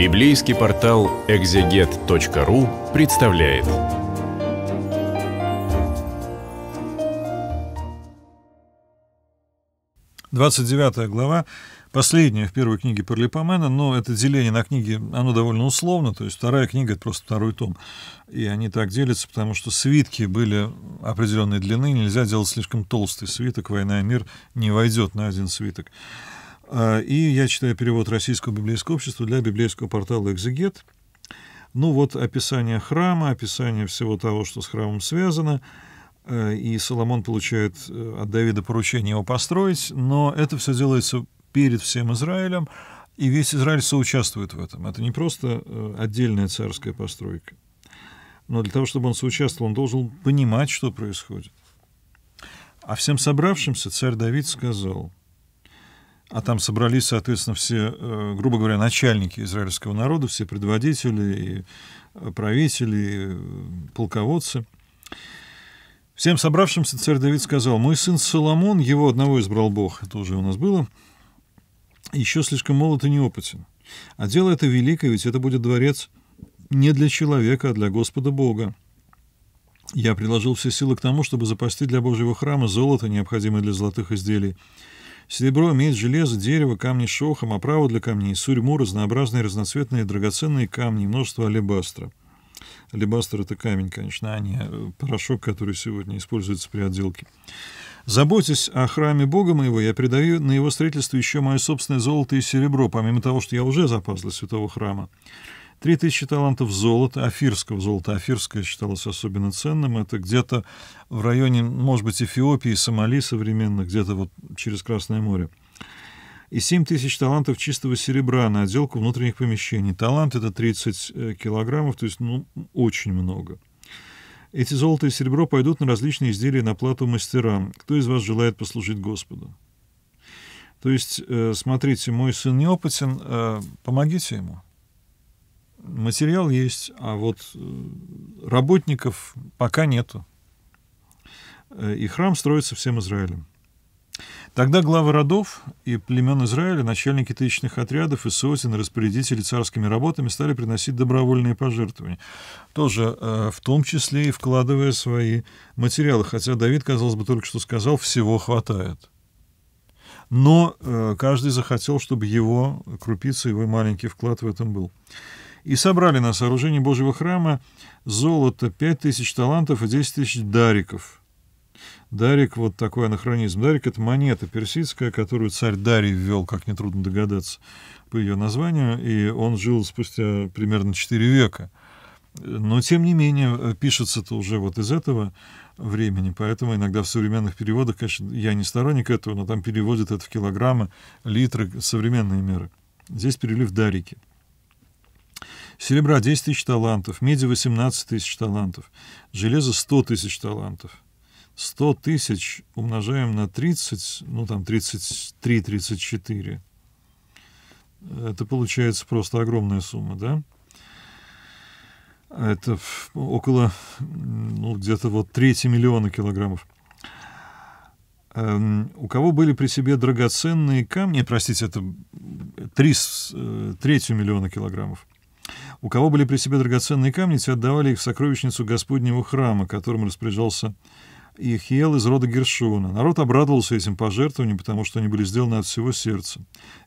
Библейский портал экзегет.ру представляет. Двадцать девятая глава, последняя в первой книге Парлипомена, но это деление на книги, оно довольно условно, то есть вторая книга — это просто второй том. И они так делятся, потому что свитки были определенной длины, нельзя делать слишком толстый свиток, «Война и мир» не войдет на один свиток. А, и я читаю перевод Российского библейского общества для библейского портала «Экзегет». Ну вот описание храма, описание всего того, что с храмом связано. Э, и Соломон получает э, от Давида поручение его построить, но это все делается перед всем Израилем, и весь Израиль соучаствует в этом. Это не просто э, отдельная царская постройка. Но для того, чтобы он соучаствовал, он должен понимать, что происходит. А всем собравшимся царь Давид сказал — а там собрались, соответственно, все, э, грубо говоря, начальники израильского народа, все предводители, э, правители, э, полководцы. Всем собравшимся царь Давид сказал, «Мой сын Соломон, его одного избрал Бог, это уже у нас было, еще слишком молод и неопытен. А дело это великое, ведь это будет дворец не для человека, а для Господа Бога. Я приложил все силы к тому, чтобы запасти для Божьего храма золото, необходимое для золотых изделий, Серебро, медь, железо, дерево, камни шохом, оправа а для камней, сурьму, разнообразные разноцветные драгоценные камни, множество алебастра. Алебастр — это камень, конечно, а не э, порошок, который сегодня используется при отделке. «Заботясь о храме Бога моего, я передаю на его строительство еще мое собственное золото и серебро, помимо того, что я уже запас для святого храма. Три тысячи талантов золота, афирского золота. Афирское считалось особенно ценным. Это где-то в районе, может быть, Эфиопии, Сомали современно, где-то вот через Красное море. И семь тысяч талантов чистого серебра на отделку внутренних помещений. Талант — это 30 э, килограммов, то есть ну, очень много. Эти золото и серебро пойдут на различные изделия на плату мастерам. Кто из вас желает послужить Господу? То есть, э, смотрите, мой сын неопытен, э, помогите ему материал есть, а вот э, работников пока нету. Э, и храм строится всем Израилем. Тогда главы родов и племен Израиля, начальники тысячных отрядов и сотен, распорядители царскими работами стали приносить добровольные пожертвования. Тоже э, в том числе и вкладывая свои материалы. Хотя Давид, казалось бы, только что сказал, всего хватает. Но каждый захотел, чтобы его крупица, его маленький вклад в этом был и собрали на сооружение Божьего храма золото 5 тысяч талантов и 10 тысяч дариков. Дарик — вот такой анахронизм. Дарик — это монета персидская, которую царь Дарий ввел, как нетрудно догадаться, по ее названию, и он жил спустя примерно 4 века. Но, тем не менее, э, пишется-то уже вот из этого времени, поэтому иногда в современных переводах, конечно, я не сторонник этого, но там переводят это в килограммы, литры, современные меры. Здесь перелив дарики. Серебра 10 тысяч талантов, меди 18 тысяч талантов, железо 100 тысяч талантов. 100 тысяч умножаем на 30, ну там 33-34. Это получается просто огромная сумма, да? А это около, ну, где-то вот трети миллиона килограммов. Эм, у кого были при себе драгоценные камни, простите, это 3, э, третью миллиона килограммов. У кого были при себе драгоценные камни, те отдавали их в сокровищницу Господнего храма, которым распоряжался Ихиел из рода Гершона. Народ обрадовался этим пожертвованиям, потому что они были сделаны от всего сердца.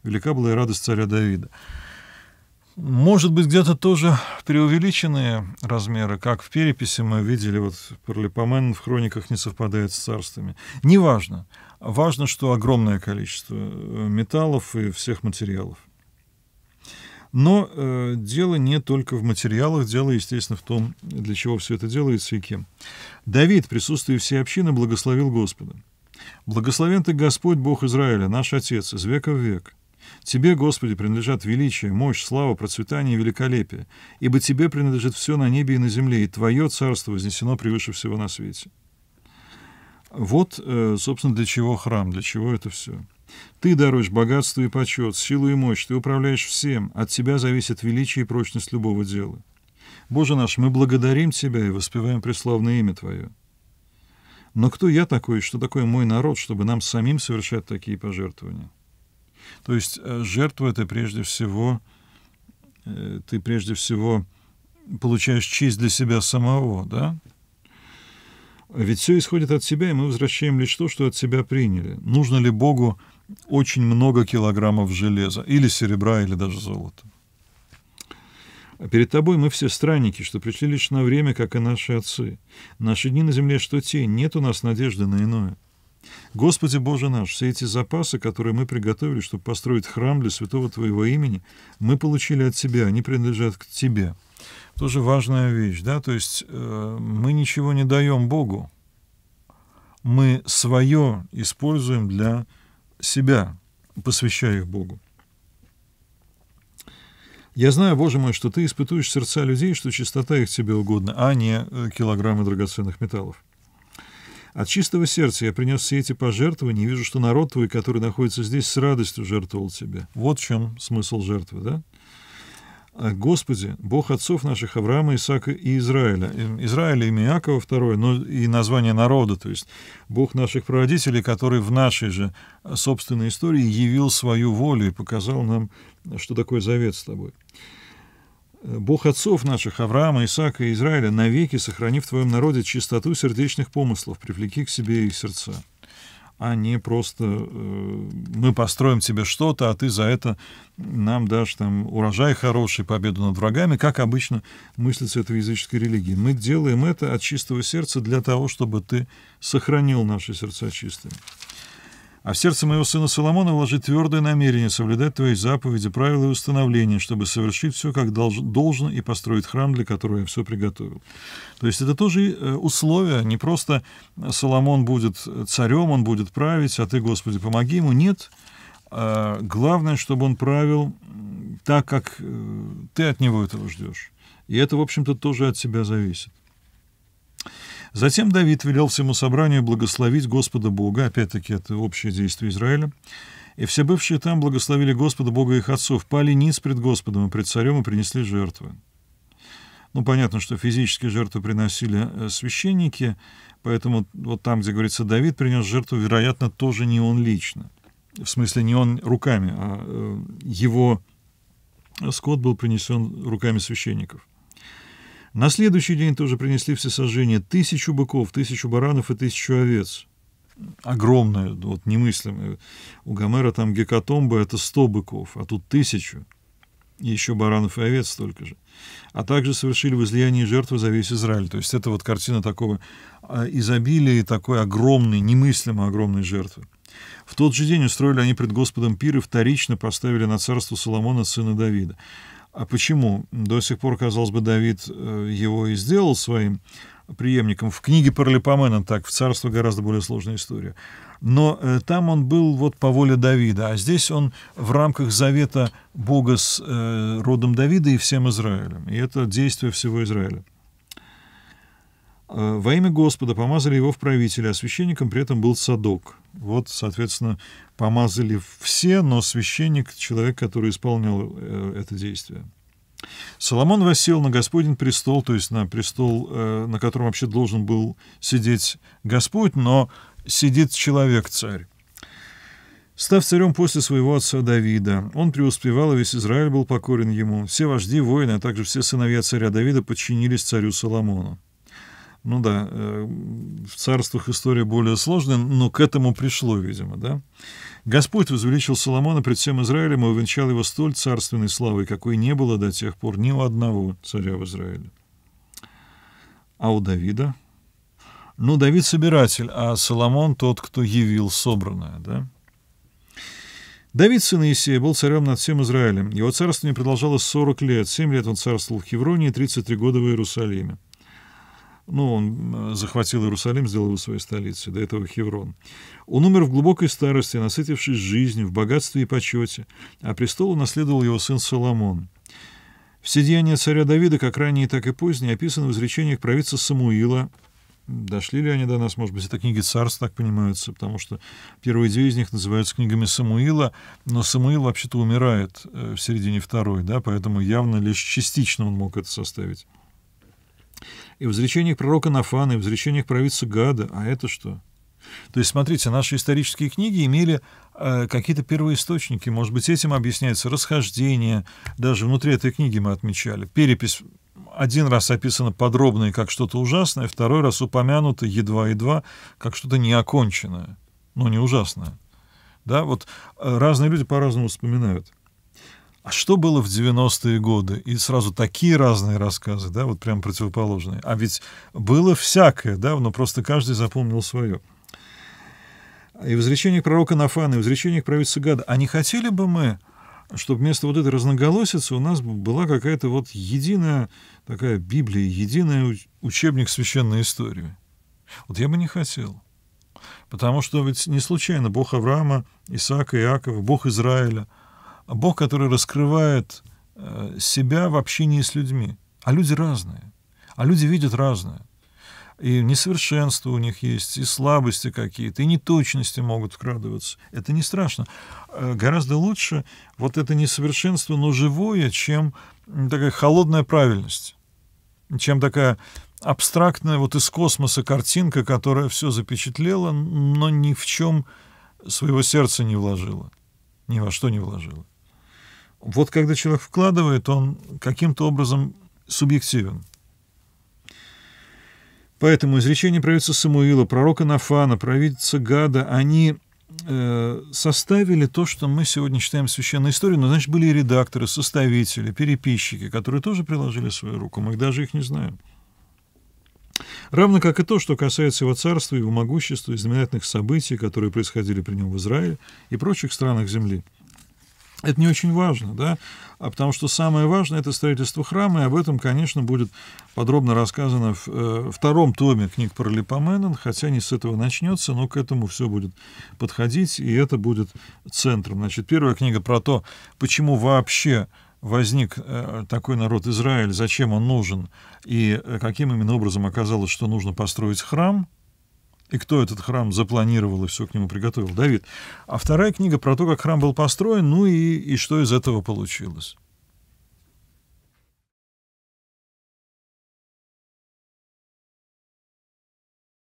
Велика была и радость царя Давида. Может быть, где-то тоже преувеличенные размеры, как в переписи мы видели, вот Парлипомен в хрониках не совпадает с царствами. Неважно. Важно, что огромное количество э, металлов и всех материалов. Но э, дело не только в материалах, дело, естественно, в том, для чего все это делается и кем. Давид, присутствуя всей общины, благословил Господа. «Благословен ты Господь, Бог Израиля, наш Отец, из века в век. Тебе, Господи, принадлежат величие, мощь, слава, процветание и великолепие, ибо Тебе принадлежит все на небе и на земле, и Твое царство вознесено превыше всего на свете». Вот, э, собственно, для чего храм, для чего это все. Ты даруешь богатство и почет, силу и мощь, ты управляешь всем, от тебя зависит величие и прочность любого дела. Боже наш, мы благодарим Тебя и воспеваем преславное имя Твое. Но кто я такой, что такое мой народ, чтобы нам самим совершать такие пожертвования? То есть э, жертва — это прежде всего, э, ты прежде всего получаешь честь для себя самого, да? Ведь все исходит от себя, и мы возвращаем лишь то, что от себя приняли. Нужно ли Богу очень много килограммов железа, или серебра, или даже золота? перед тобой мы все странники, что пришли лишь на время, как и наши отцы. Наши дни на земле что те, нет у нас надежды на иное. Господи Боже наш, все эти запасы, которые мы приготовили, чтобы построить храм для святого Твоего имени, мы получили от Тебя, они принадлежат к Тебе. Тоже важная вещь, да, то есть э, мы ничего не даем Богу, мы свое используем для себя, посвящая их Богу. Я знаю, Боже мой, что ты испытуешь сердца людей, что чистота их тебе угодна, а не э, килограммы драгоценных металлов. От чистого сердца я принес все эти пожертвования и вижу, что народ твой, который находится здесь, с радостью жертвовал тебе. Вот в чем смысл жертвы, да? А, Господи, Бог отцов наших Авраама, Исаака и Израиля. Израиля, имя Иакова второе, но и название народа, то есть Бог наших прародителей, который в нашей же а, собственной истории явил свою волю и показал нам, что такое завет с тобой. Бог отцов наших, Авраама, Исаака и Израиля, навеки сохрани в твоем народе чистоту сердечных помыслов, привлеки к себе их сердца, а не просто э, мы построим тебе что-то, а ты за это нам дашь там урожай хороший, победу над врагами, как обычно мыслится это в языческой религии. Мы делаем это от чистого сердца для того, чтобы ты сохранил наши сердца чистыми. А в сердце моего сына Соломона вложи твердое намерение соблюдать твои заповеди, правила и установления, чтобы совершить все, как должно, и построить храм, для которого я все приготовил. То есть это тоже э, условия, не просто э, Соломон будет э, царем, он будет править, а ты, Господи, помоги ему. Нет, а, главное, чтобы он правил так, как ты от него этого ждешь. И это, в общем-то, тоже от себя зависит. Затем Давид велел всему собранию благословить Господа Бога, опять-таки это общее действие Израиля, и все бывшие там благословили Господа Бога их отцов, пали низ пред Господом и пред царем и принесли жертвы. Ну, понятно, что физические жертвы приносили э, священники, поэтому вот там, где говорится «Давид принес жертву», вероятно, тоже не он лично. В смысле, не он руками, а э, его скот был принесен руками священников. На следующий день тоже принесли все сожжения. Тысячу быков, тысячу баранов и тысячу овец. Огромное, ну, вот немыслимое. У Гомера там гекатомба — это сто быков, а тут тысячу. И еще баранов и овец столько же. А также совершили возлияние жертвы за весь Израиль. То есть это вот картина такого а, изобилия и такой огромной, немыслимо огромной жертвы. В тот же день устроили они пред Господом пир и вторично поставили на царство Соломона, сына Давида. А почему? До сих пор, казалось бы, Давид э, его и сделал своим преемником. В книге Паралипомена так, в царство гораздо более сложная история. Но э, там он был вот по воле Давида, а здесь он в рамках завета Бога с э, родом Давида и всем Израилем. И это действие всего Израиля. Э, во имя Господа помазали его в правителя, а священником при этом был Садок. Вот, соответственно, помазали все, но священник — человек, который исполнял э, это действие. Соломон восел на Господень престол, то есть на престол, э, на котором вообще должен был сидеть Господь, но сидит человек-царь. Став царем после своего отца Давида, он преуспевал, и весь Израиль был покорен ему. Все вожди, воины, а также все сыновья царя Давида подчинились царю Соломону. Ну да, э, в царствах история более сложная, но к этому пришло, видимо, да? Господь возвеличил Соломона пред всем Израилем и увенчал его столь царственной славой, какой не было до тех пор ни у одного царя в Израиле. А у Давида? Ну, Давид — собиратель, а Соломон — тот, кто явил собранное, да? Давид, сын Иисея, был царем над всем Израилем. Его царствование продолжалось 40 лет. 7 лет он царствовал в Хевроне и 33 года в Иерусалиме. Ну, он захватил Иерусалим, сделал его своей столицей, до этого Хеврон. Он умер в глубокой старости, насытившись жизнью, в богатстве и почете, а престол унаследовал его сын Соломон. Все деяния царя Давида, как ранние, так и поздние, описаны в изречениях провидца Самуила. Дошли ли они до нас? Может быть, это книги царств так понимаются, потому что первые две из них называются книгами Самуила, но Самуил вообще-то умирает э, в середине второй, да, поэтому явно лишь частично он мог это составить. И в изречениях пророка Нафана, и в изречениях провидца Гада. А это что? То есть, смотрите, наши исторические книги имели э, какие-то первоисточники. Может быть, этим объясняется расхождение. Даже внутри этой книги мы отмечали. Перепись один раз описана подробно и как что-то ужасное, второй раз упомянуто едва-едва, как что-то неоконченное, но не ужасное. Да, вот э, разные люди по-разному вспоминают а что было в 90-е годы? И сразу такие разные рассказы, да, вот прям противоположные. А ведь было всякое, да, но просто каждый запомнил свое. И в изречениях пророка Нафана, и в изречениях правительства Гада. А не хотели бы мы, чтобы вместо вот этой разноголосицы у нас была какая-то вот единая такая Библия, единый учебник священной истории? Вот я бы не хотел. Потому что ведь не случайно Бог Авраама, Исаака, Иакова, Бог Израиля — Бог, который раскрывает э, себя в общении с людьми. А люди разные. А люди видят разное. И несовершенство у них есть, и слабости какие-то, и неточности могут вкрадываться. Это не страшно. Э, гораздо лучше вот это несовершенство, но живое, чем такая холодная правильность, чем такая абстрактная вот из космоса картинка, которая все запечатлела, но ни в чем своего сердца не вложила, ни во что не вложила. Вот когда человек вкладывает, он каким-то образом субъективен. Поэтому изречение провидца Самуила, пророка Нафана, провидца Гада, они э, составили то, что мы сегодня считаем священной историей, но, значит, были и редакторы, составители, переписчики, которые тоже приложили свою руку, мы даже их не знаем. Равно как и то, что касается его царства, его могущества и событий, которые происходили при нем в Израиле и прочих странах Земли – это не очень важно, да, а потому что самое важное это строительство храма, и об этом, конечно, будет подробно рассказано в э, втором томе книг про Липоменон, хотя не с этого начнется, но к этому все будет подходить, и это будет центром. Значит, первая книга про то, почему вообще возник э, такой народ Израиль, зачем он нужен, и э, каким именно образом оказалось, что нужно построить храм, и кто этот храм запланировал и все к нему приготовил, Давид. А вторая книга про то, как храм был построен, ну и, и что из этого получилось.